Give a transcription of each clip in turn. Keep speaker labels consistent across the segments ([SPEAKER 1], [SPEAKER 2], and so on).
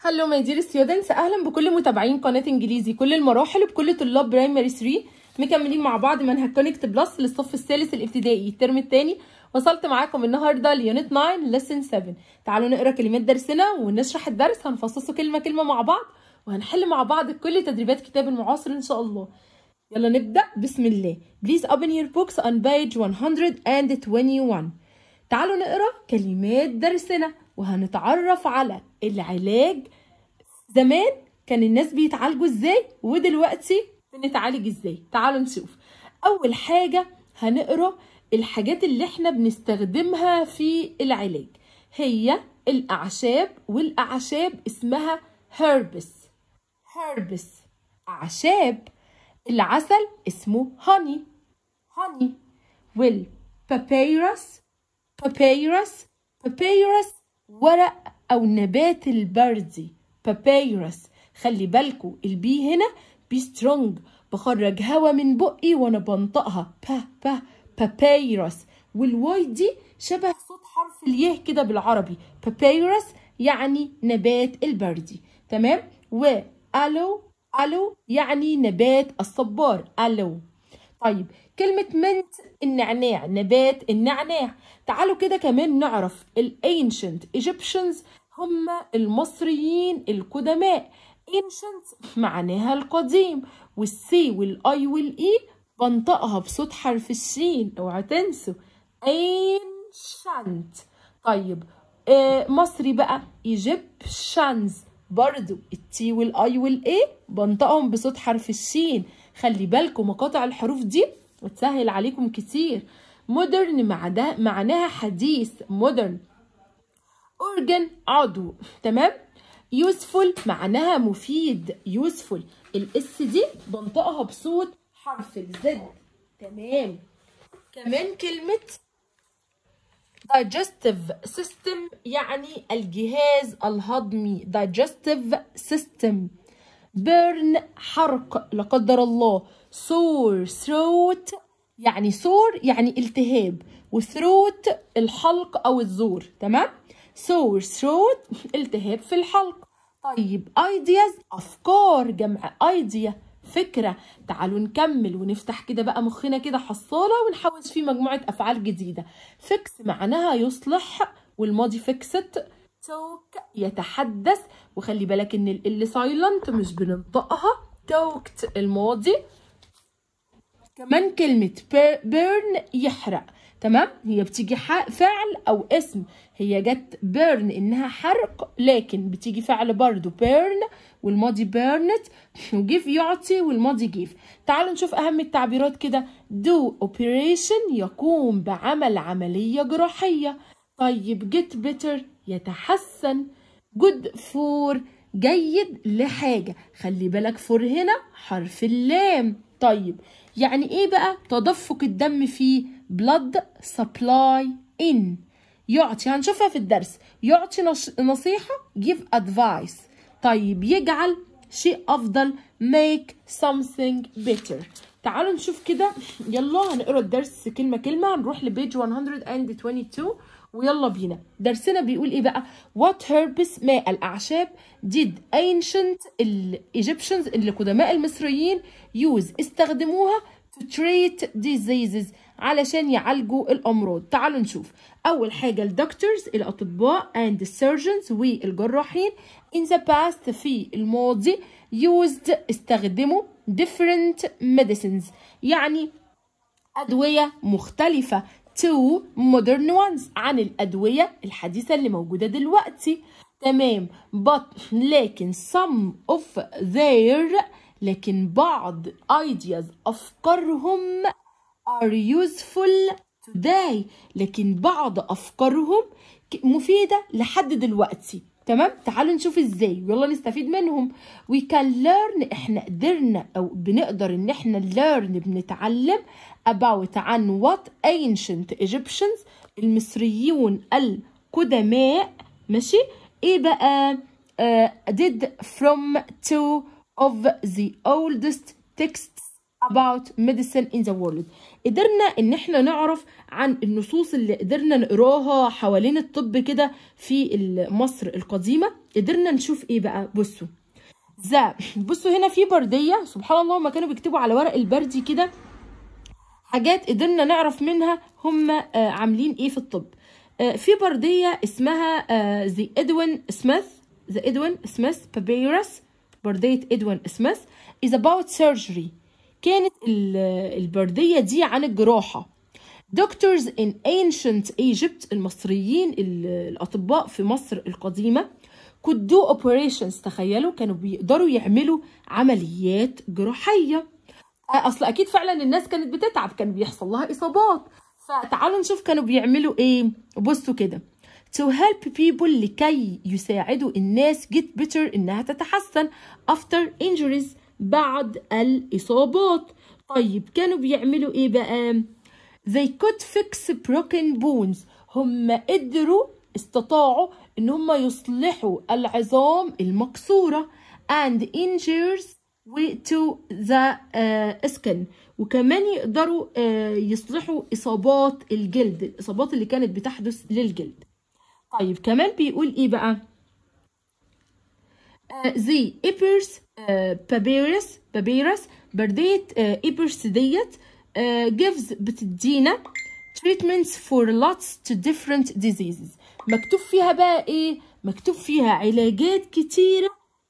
[SPEAKER 1] هلو ماي دير ستودنتس اهلا بكل متابعين قناه انجليزي كل المراحل بكل طلاب برايمري 3 مكملين مع بعض منهج كونكت بلس للصف الثالث الابتدائي الترم الثاني وصلت معاكم النهارده ليونت 9 لسن 7 تعالوا نقرا كلمات درسنا ونشرح الدرس هنفصصه كلمه كلمه مع بعض وهنحل مع بعض كل تدريبات كتاب المعاصر ان شاء الله يلا نبدا بسم الله بليز open your books on page 121 تعالوا نقرا كلمات درسنا وهنتعرف على العلاج زمان كان الناس بيتعالجوا ازاي ودلوقتي بنتعالج ازاي تعالوا نشوف اول حاجه هنقرا الحاجات اللي احنا بنستخدمها في العلاج هي الاعشاب والاعشاب اسمها هيربس هيربس اعشاب العسل اسمه هاني هاني والبابيروس بابيروس بابيروس ورق أو نبات البردي بابيروس خلي بالكوا البي هنا بي سترونج بخرج هوا من بقي وأنا بنطقها با با بابيروس والواي دي شبه صوت حرف اليه كده بالعربي بابيروس يعني نبات البردي تمام و ألو ألو يعني نبات الصبار ألو طيب كلمة منت النعناع نبات النعناع تعالوا كده كمان نعرف الانشنت ايجيبشنز هم المصريين القدماء ancient معناها القديم والسي والاي والاي بنطقها بصوت حرف الشين اوعى تنسوا ancient طيب آه مصري بقى Egyptians برضو التي والاي والاي بنطقهم بصوت حرف الشين خلي بالكم مقاطع الحروف دي وتسهل عليكم كتير مودرن مع ده معناها حديث مودرن اورجن عضو تمام يوسفول معناها مفيد يوسفول الاس دي بنطقها بصوت حرف الزد تمام كمان كلمه digestive system يعني الجهاز الهضمي digestive system burn حرق لا قدر الله sore throat يعني سور يعني التهاب وثروت الحلق أو الزور تمام سور ثروت التهاب في الحلق طيب ايدياز أفكار جمع ايديا فكرة تعالوا نكمل ونفتح كده بقى مخنا كده حصالة ونحوز فيه مجموعة أفعال جديدة فيكس معناها يصلح والماضي fixed توك يتحدث وخلي بالك ان ال سايلنت مش بننطقها توكت الماضي كمان كلمة بيرن يحرق تمام هي بتيجي فعل او اسم هي جت بيرن انها حرق لكن بتيجي فعل برضو بيرن والماضي بيرنت وجيف يعطي والماضي جيف تعالوا نشوف اهم التعبيرات كده دو اوبريشن يقوم بعمل عملية جراحية طيب جيت بيتر يتحسن جود فور جيد لحاجة خلي بالك فور هنا حرف اللام طيب يعني ايه بقى تدفق الدم في blood supply in يعطي هنشوفها يعني في الدرس يعطي نصيحة give advice طيب يجعل شيء أفضل make something better تعالوا نشوف كده يلا هنقرا الدرس كلمه كلمه هنروح لبيج 122 ويلا بينا درسنا بيقول ايه بقى what هيربس ما الاعشاب did ancient Egyptians اللي قدماء المصريين use استخدموها to treat diseases علشان يعالجوا الامراض تعالوا نشوف اول حاجه الدكتورز الاطباء and surgeons والجراحين in the past في الماضي used استخدموا different medicines يعني أدوية مختلفة to modern ones عن الأدوية الحديثة اللي موجودة دلوقتي تمام but لكن some of their لكن بعض ideas أفكارهم are useful today لكن بعض أفكارهم مفيدة لحد دلوقتي تمام تعالوا نشوف ازاي يلا نستفيد منهم وي كان ليرن احنا قدرنا او بنقدر ان احنا ليرن بنتعلم about عن what ancient Egyptians المصريون القدماء ماشي ايه بقى ديد آه، did from two of the oldest texts about medicine in the world قدرنا ان احنا نعرف عن النصوص اللي قدرنا نقراها حوالين الطب كده في مصر القديمه قدرنا نشوف ايه بقى بصوا ذا بصوا هنا في برديه سبحان الله ما كانوا بيكتبوا على ورق البردي كده حاجات قدرنا نعرف منها هم آه، عاملين ايه في الطب آه، في برديه اسمها آه، ذا ادوين سميث ذا ادوين سميث بابيروس برديه ادوين سميث is about surgery كانت البردية دي عن الجراحة دكتورز in ancient Egypt المصريين الأطباء في مصر القديمة could do operations تخيلوا كانوا بيقدروا يعملوا عمليات جراحية أصل أكيد فعلا الناس كانت بتتعب كان بيحصل لها إصابات فتعالوا نشوف كانوا بيعملوا إيه بصوا كده to help people لكي يساعدوا الناس get better إنها تتحسن after injuries بعد الإصابات طيب كانوا بيعملوا إيه بقى؟ They could fix broken bones هم قدروا استطاعوا إن هم يصلحوا العظام المكسورة and injures to the آه، skin وكمان يقدروا uh, يصلحوا إصابات الجلد الإصابات اللي كانت بتحدث للجلد طيب كمان بيقول إيه بقى؟ آه، زي إبرس آه، بابيرس بابيرس بردية آه، إبرس ديت gives بتدينا treatments for lots to different diseases مكتوب فيها بقى إيه مكتوب فيها علاجات كتيرة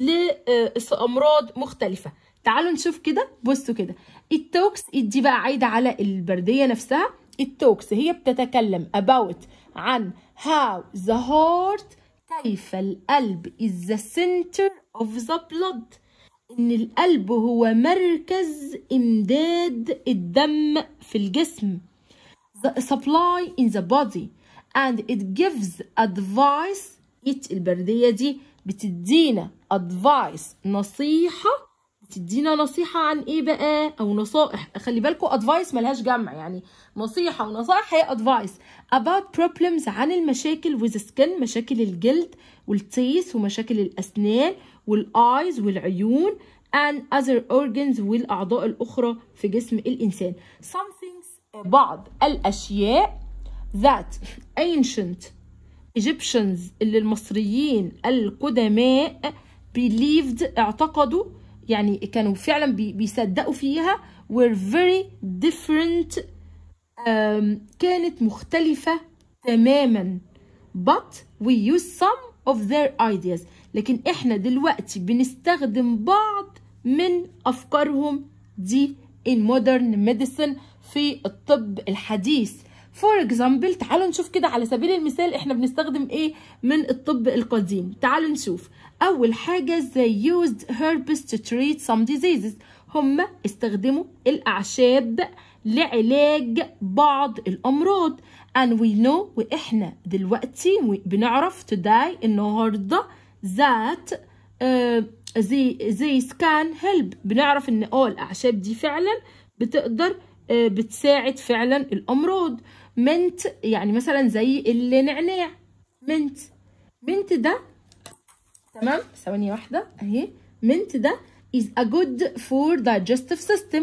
[SPEAKER 1] لأمراض مختلفة تعالوا نشوف كده بصوا كده التوكس دي بقى عايدة على البردية نفسها التوكس هي بتتكلم about عن how the heart كيف القلب is the center of the blood إن القلب هو مركز إمداد الدم في الجسم the supply in the body and it gives advice it البردية دي بتدينا advice نصيحة بتدينا نصيحه عن ايه بقى او نصائح خلي بالكوا ادفايس ملهاش جمع يعني نصيحه ونصائح هي ادفايس about problems عن المشاكل with skin مشاكل الجلد والتيس ومشاكل الاسنان والايز والعيون and other organs والاعضاء الاخرى في جسم الانسان things بعض الاشياء that ancient Egyptians اللي المصريين القدماء believed اعتقدوا يعني كانوا فعلا بيصدقوا فيها were very different كانت مختلفة تماما but we use some of their ideas لكن احنا دلوقتي بنستخدم بعض من أفكارهم دي in modern medicine في الطب الحديث فور اكزامبل تعالوا نشوف كده على سبيل المثال احنا بنستخدم ايه من الطب القديم تعالوا نشوف اول حاجه they used herbs to treat some diseases هم استخدموا الاعشاب لعلاج بعض الامراض and we know واحنا دلوقتي بنعرف today النهارده that uh, they, they can help بنعرف ان اه الاعشاب دي فعلا بتقدر uh, بتساعد فعلا الامراض منت يعني مثلا زي اللي نعناع منت منت ده تمام ثواني واحده اهي منت ده is a good for digestive system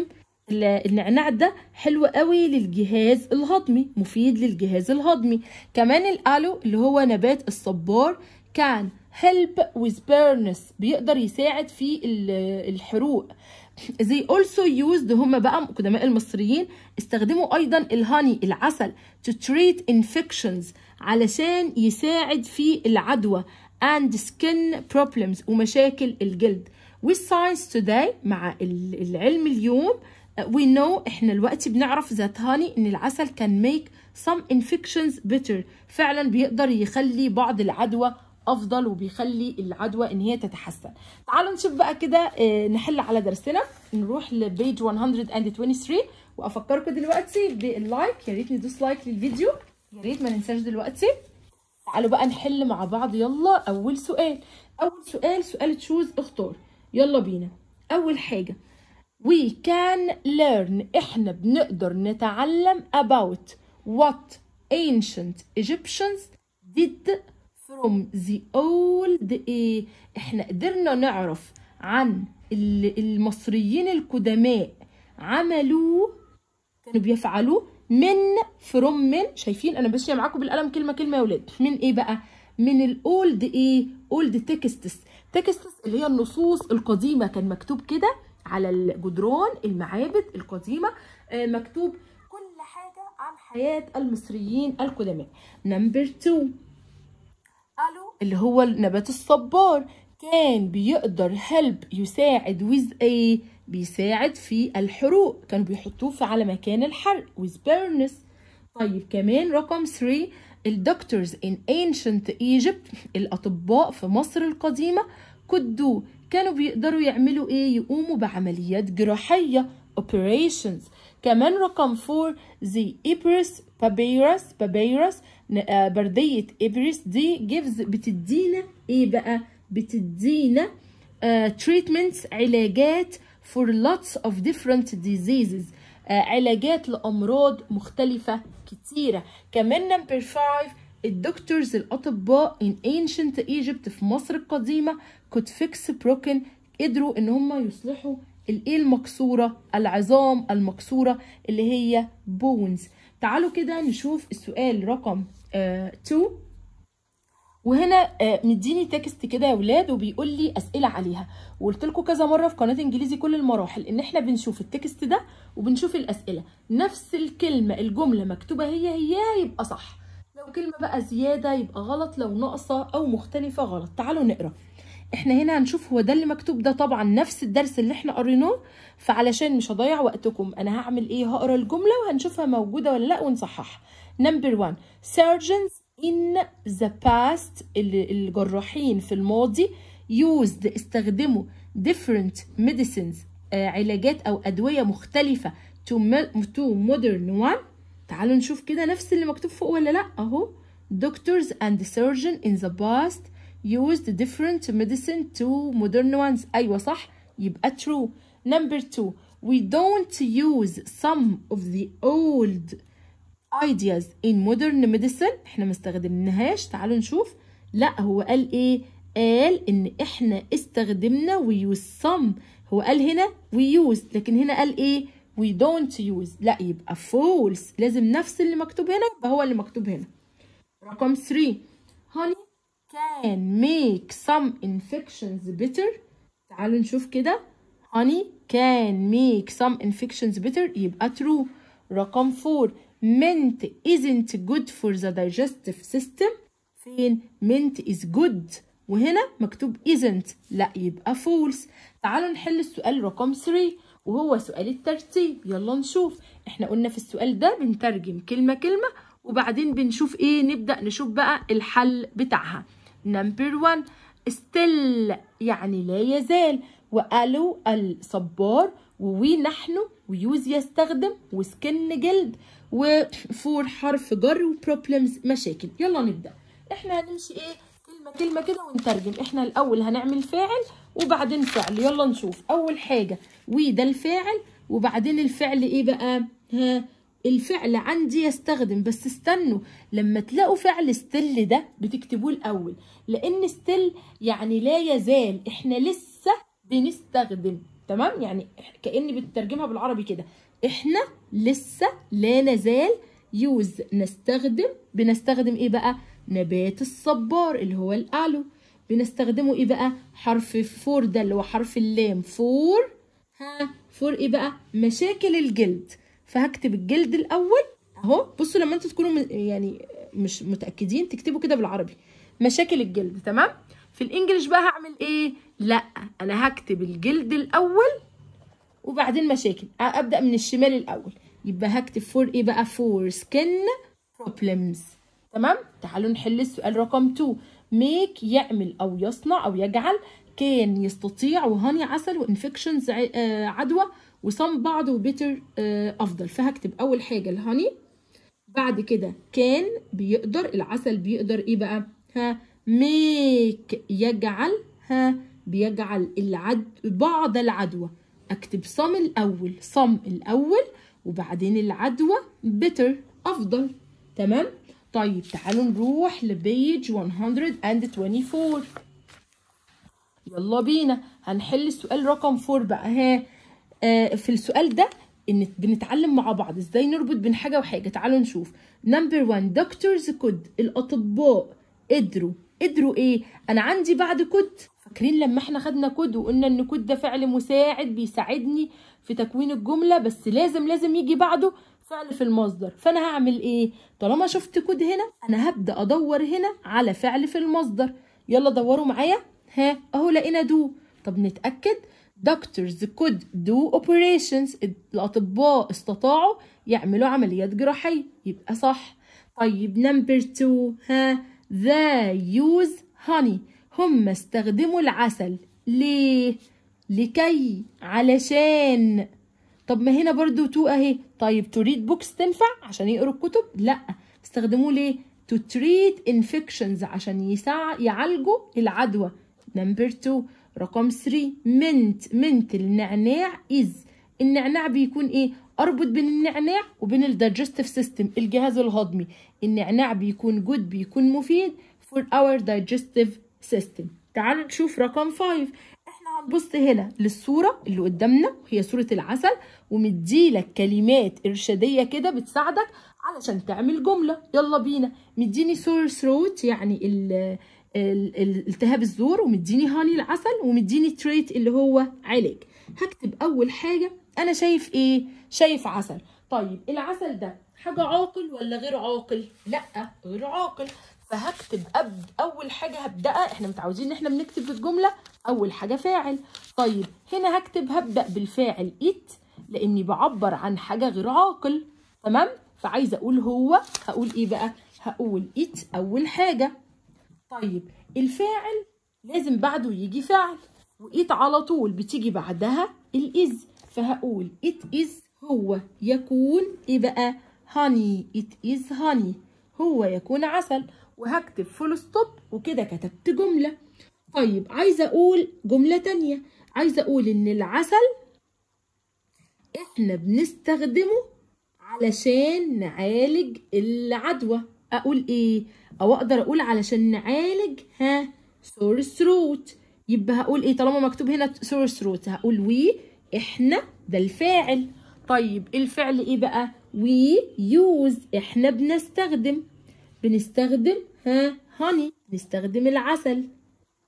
[SPEAKER 1] النعناع ده حلو قوي للجهاز الهضمي مفيد للجهاز الهضمي كمان الالو اللي هو نبات الصبار كان help with burns بيقدر يساعد في الحروق they also used هم بقى قدماء المصريين استخدموا أيضا الهاني العسل to treat infections علشان يساعد في العدوى and skin problems ومشاكل الجلد with science today مع العلم اليوم we know احنا الوقت بنعرف ذات هاني ان العسل can make some infections better فعلا بيقدر يخلي بعض العدوى افضل وبيخلي العدوى ان هي تتحسن تعالوا نشوف بقى كده آه، نحل على درسنا نروح لبيج 123 وافكركم دلوقتي باللايك يا ريت ندوس لايك للفيديو يا ريت ما ننساش دلوقتي تعالوا بقى نحل مع بعض يلا اول سؤال اول سؤال سؤال تشوز اختار يلا بينا اول حاجه we can learn احنا بنقدر نتعلم about what ancient Egyptians did from the old ايه احنا قدرنا نعرف عن المصريين القدماء عملوا كانوا بيفعلوا من from من شايفين انا ماشيه معاكم بالقلم كلمه كلمه يا ولاد من ايه بقى من الاولد ايه اولد تكستس تكستس اللي هي النصوص القديمه كان مكتوب كده على الجدران المعابد القديمه آه مكتوب كل حاجه عن حياه المصريين القدماء نمبر 2 اللي هو نبات الصبار كان بيقدر هلب يساعد with ايه بيساعد في الحروق كانوا بيحطوه على مكان الحرق with burners طيب كمان رقم 3 الدكتورز in ancient Egypt الأطباء في مصر القديمة كدوا كانوا بيقدروا يعملوا إيه يقوموا بعمليات جراحية operations كمان رقم 4 the Epirus papyrus papyrus آه، برديه ايفرست دي جيفز بتدينا ايه بقى بتدينا تريتمنتس آه، uh, علاجات for lots of different diseases uh, علاجات لامراض مختلفه كتيره كمان نمبر 5 الدكتورز الاطباء in ancient Egypt في مصر القديمه could fix broken قدروا ان هم يصلحوا الايه المكسوره العظام المكسوره اللي هي بونز تعالوا كده نشوف السؤال رقم آه، تو وهنا آه، مديني تكست كده يا ولاد وبيقول لي اسئله عليها وقلت لكم كذا مره في قناه انجليزي كل المراحل ان احنا بنشوف التكست ده وبنشوف الاسئله نفس الكلمه الجمله مكتوبه هي هي يبقى صح لو كلمه بقى زياده يبقى غلط لو ناقصه او مختلفه غلط تعالوا نقرا احنا هنا هنشوف هو ده اللي مكتوب ده طبعا نفس الدرس اللي احنا قريناه فعلشان مش هضيع وقتكم انا هعمل ايه هقرا الجمله وهنشوفها موجوده ولا لا ونصححها نمبر 1 surgeons in the past الجراحين في الماضي used استخدموا different medicines آه، علاجات او ادويه مختلفه to, modern one تعالوا نشوف كده نفس اللي مكتوب فوق ولا لا اهو doctors and surgeon in the past used different medicine to modern ones أيوة صح يبقى true number two we don't use some of the old ideas in modern medicine احنا ما استخدمناهاش تعالوا نشوف لا هو قال ايه قال ان احنا استخدمنا we use some هو قال هنا we use لكن هنا قال ايه we don't use لا يبقى false لازم نفس اللي مكتوب هنا يبقى هو اللي مكتوب هنا رقم 3 honey can make some infections better تعالوا نشوف كده honey can make some infections better يبقى true رقم 4 mint isn't good for the digestive system فين mint is good وهنا مكتوب isn't لا يبقى false تعالوا نحل السؤال رقم 3 وهو سؤال الترتيب يلا نشوف احنا قلنا في السؤال ده بنترجم كلمة كلمة وبعدين بنشوف ايه نبدأ نشوف بقى الحل بتاعها نمبر 1 ستيل يعني لا يزال وألو الصبار ووي نحن ويوز يستخدم وسكن جلد وفور حرف جر وبروبلمز مشاكل يلا نبدأ احنا هنمشي ايه كلمة كلمة كده ونترجم احنا الأول هنعمل فاعل وبعدين فعل يلا نشوف أول حاجة وي ده الفاعل وبعدين الفعل ايه بقى ها الفعل عندي يستخدم بس استنوا لما تلاقوا فعل ستيل ده بتكتبوه الاول لان ستيل يعني لا يزال احنا لسه بنستخدم تمام يعني كاني بترجمها بالعربي كده احنا لسه لا نزال يوز نستخدم بنستخدم ايه بقى نبات الصبار اللي هو الالو بنستخدمه ايه بقى حرف فور ده اللي هو حرف اللام فور ها فور ايه بقى مشاكل الجلد فهكتب الجلد الاول اهو بصوا لما انتوا تكونوا يعني مش متاكدين تكتبوا كده بالعربي مشاكل الجلد تمام في الانجليش بقى هعمل ايه لا انا هكتب الجلد الاول وبعدين مشاكل ابدا من الشمال الاول يبقى هكتب فور ايه بقى فور سكن بروبلمز تمام تعالوا نحل السؤال رقم 2 ميك يعمل او يصنع او يجعل كان يستطيع وهاني عسل وانفكشنز آه، عدوى وصم بعض وبيتر افضل فهكتب اول حاجه الهاني بعد كده كان بيقدر العسل بيقدر ايه بقى ها ميك يجعل ها بيجعل العد بعض العدوى اكتب صم الاول صم الاول وبعدين العدوى بيتر افضل تمام طيب تعالوا نروح لبيج 124 يلا بينا هنحل السؤال رقم 4 بقى ها آه، في السؤال ده ان بنتعلم مع بعض ازاي نربط بين حاجه وحاجه تعالوا نشوف نمبر 1 دكتورز كود الاطباء قدروا قدروا ايه انا عندي بعد كود فاكرين لما احنا خدنا كود وقلنا ان كود ده فعل مساعد بيساعدني في تكوين الجمله بس لازم لازم يجي بعده فعل في المصدر فانا هعمل ايه طالما شفت كود هنا انا هبدا ادور هنا على فعل في المصدر يلا دوروا معايا ها اهو لقينا دو طب نتاكد doctors could do operations الأطباء استطاعوا يعملوا عمليات جراحية يبقى صح طيب نمبر two ها they use honey هم استخدموا العسل ليه لكي علشان طب ما هنا برضو تو اهي طيب to read books تنفع عشان يقروا الكتب لا استخدموه ليه to treat infections عشان يسع... يعالجوا العدوى نمبر 2 رقم 3 منت منت النعناع إز النعناع بيكون إيه؟ أربط بين النعناع وبين الدايجستيف سيستم الجهاز الهضمي النعناع بيكون جود بيكون مفيد for our digestive system تعالوا نشوف رقم 5 احنا هنبص هنا للصورة اللي قدامنا وهي صورة العسل ومديلك كلمات إرشادية كده بتساعدك علشان تعمل جملة يلا بينا مديني سورس روت يعني ال التهاب الزور ومديني هاني العسل ومديني تريت اللي هو علاج هكتب اول حاجه انا شايف ايه شايف عسل طيب العسل ده حاجه عاقل ولا غير عاقل لا غير عاقل فهكتب أب اول حاجه هبداها احنا متعودين ان احنا بنكتب في الجمله اول حاجه فاعل طيب هنا هكتب هبدا بالفاعل ات لاني بعبر عن حاجه غير عاقل تمام فعايزه اقول هو هقول ايه بقى هقول ات اول حاجه طيب الفاعل لازم بعده يجي فعل وإت على طول بتيجي بعدها الإز فهقول إت إز هو يكون إيه بقى هاني إت إز هاني هو يكون عسل وهكتب فول ستوب وكده كتبت جملة طيب عايزة أقول جملة تانية عايزة أقول إن العسل إحنا بنستخدمه علشان نعالج العدوى اقول ايه او اقدر اقول علشان نعالج ها سور ثروت يبقى هقول ايه طالما مكتوب هنا سور ثروت هقول وي احنا ده الفاعل طيب الفعل ايه بقى وي يوز احنا بنستخدم بنستخدم ها هاني بنستخدم العسل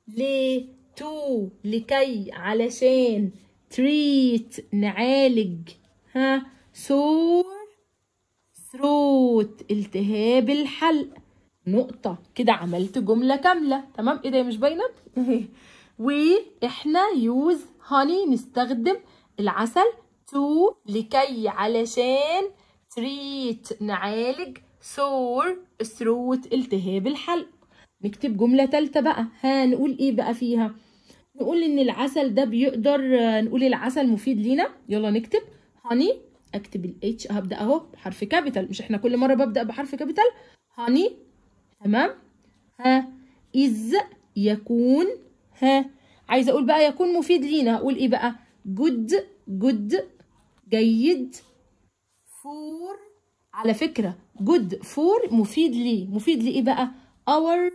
[SPEAKER 1] ليه تو لكي علشان تريت نعالج ها سور ثروت التهاب الحلق نقطة كده عملت جملة كاملة تمام ايه ده مش باينة واحنا يوز هاني نستخدم العسل تو لكي علشان تريت نعالج سور ثروت التهاب الحلق نكتب جملة تالتة بقى هنقول ايه بقى فيها نقول ان العسل ده بيقدر نقول العسل مفيد لينا يلا نكتب هاني اكتب الاتش هبدا اهو بحرف كابيتال مش احنا كل مره ببدا بحرف كابيتال هاني تمام ها از يكون ها عايزه اقول بقى يكون مفيد لينا هقول ايه بقى جود جود جيد فور على فكره جود فور مفيد لي مفيد لي ايه بقى اور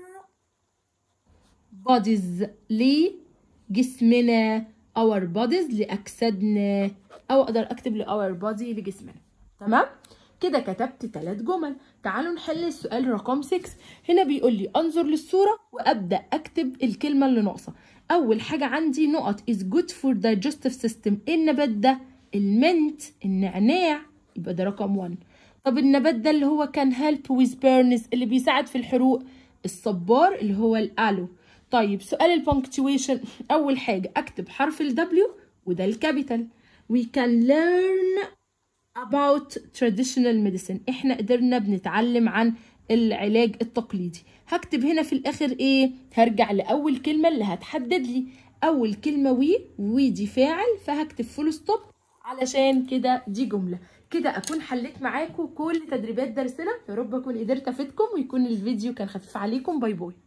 [SPEAKER 1] بوديز لجسمنا اور بوديز لاجسادنا او اقدر اكتب لاور بودي لجسمنا تمام كده كتبت ثلاث جمل تعالوا نحل السؤال رقم 6 هنا بيقول لي انظر للصوره وابدا اكتب الكلمه اللي ناقصه اول حاجه عندي نقط is good for digestive system إيه النبات ده المنت النعناع يبقى ده رقم 1 طب النبات ده اللي هو كان هيلب ويز بيرنس اللي بيساعد في الحروق الصبار اللي هو الالو طيب سؤال البنكتويشن اول حاجه اكتب حرف الدبليو وده الكابيتال we can learn about traditional medicine احنا قدرنا بنتعلم عن العلاج التقليدي هكتب هنا في الاخر ايه هرجع لاول كلمه اللي هتحدد لي اول كلمه وي وي دي فاعل فهكتب فول ستوب علشان كده دي جمله كده اكون حليت معاكم كل تدريبات درسنا يا رب اكون قدرت افيدكم ويكون الفيديو كان خفيف عليكم باي باي